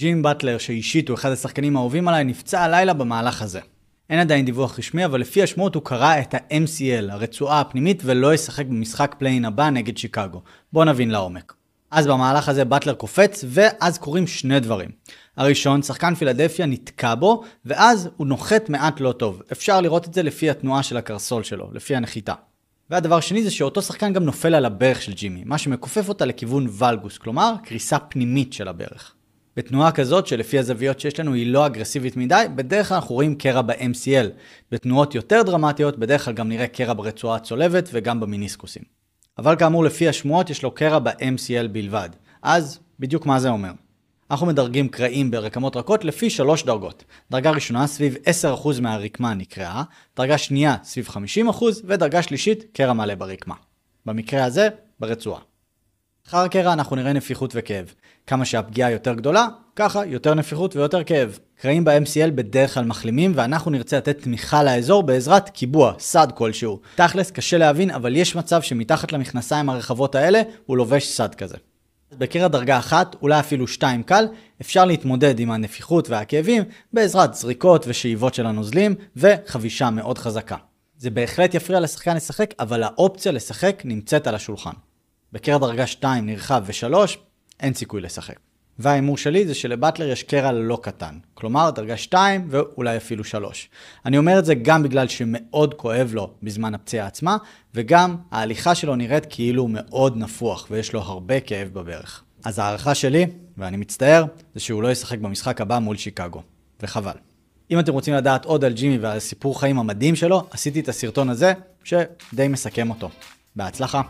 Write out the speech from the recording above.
ג'ים באטלר, שאישית הוא אחד השחקנים האהובים עליי, נפצע הלילה במהלך הזה. אין עדיין דיווח רשמי, אבל לפי השמועות הוא קרא את ה-MCL, הרצועה הפנימית, ולא ישחק במשחק פליין הבא נגד שיקגו. בואו נבין לעומק. אז במהלך הזה באטלר קופץ, ואז קורים שני דברים. הראשון, שחקן פילדפיה נתקע בו, ואז הוא נוחת מעט לא טוב. אפשר לראות את זה לפי התנועה של הקרסול שלו, לפי הנחיתה. והדבר השני זה שאותו שחקן גם נופל על הברך של ג'ימי, מה שמכופף אותה לכיוון ולגוס, כלומר, קריסה פנימית של הברך. בתנועה כזאת, שלפי הזוויות שיש לנו היא לא אגרסיבית מדי, בדרך כלל אנחנו רואים קרע ב-MCL. בתנועות יותר דרמטיות, בדרך כלל גם נראה קרע ברצועה הצולבת וגם במיניסקוסים. אבל כאמור, לפי השמועות יש לו קרע ב-MCL בלבד. אז, בדיוק מה זה אומר? אנחנו מדרגים קרעים ברקמות רכות לפי שלוש דרגות. דרגה ראשונה, סביב 10% מהרקמה נקרעה, דרגה שנייה, סביב 50%, ודרגה שלישית, קרע מלא ברקמה. במקרה הזה, ברצועה. אחר הקרע אנחנו נראה נפיחות וכאב. כמה שהפגיעה יותר גדולה, ככה יותר נפיחות ויותר כאב. קרעים ב-MCL בדרך כלל מחלימים, ואנחנו נרצה לתת תמיכה לאזור בעזרת קיבוע, סד כלשהו. תכלס, קשה להבין, אבל יש מצב שמתחת למכנסיים הרחבות האלה, הוא לובש סד כזה. בקרע דרגה אחת, אולי אפילו שתיים קל, אפשר להתמודד עם הנפיחות והכאבים בעזרת זריקות ושאיבות של הנוזלים, וחבישה מאוד חזקה. זה בהחלט יפריע לשחקן לשחק, אבל האופציה לשחק נמצאת על השולחן. בקרע דרגה 2 נרחב ו-3, אין סיכוי לשחק. וההימור שלי זה שלבטלר יש קרע לא קטן. כלומר, דרגה 2 ואולי אפילו 3. אני אומר את זה גם בגלל שמאוד כואב לו בזמן הפציעה עצמה, וגם ההליכה שלו נראית כאילו הוא מאוד נפוח ויש לו הרבה כאב בברך. אז ההערכה שלי, ואני מצטער, זה שהוא לא ישחק במשחק הבא מול שיקגו. וחבל. אם אתם רוצים לדעת עוד על ג'ימי ועל סיפור חיים המדהים שלו, עשיתי את הסרטון הזה, שדי מסכם אותו. בהצלחה.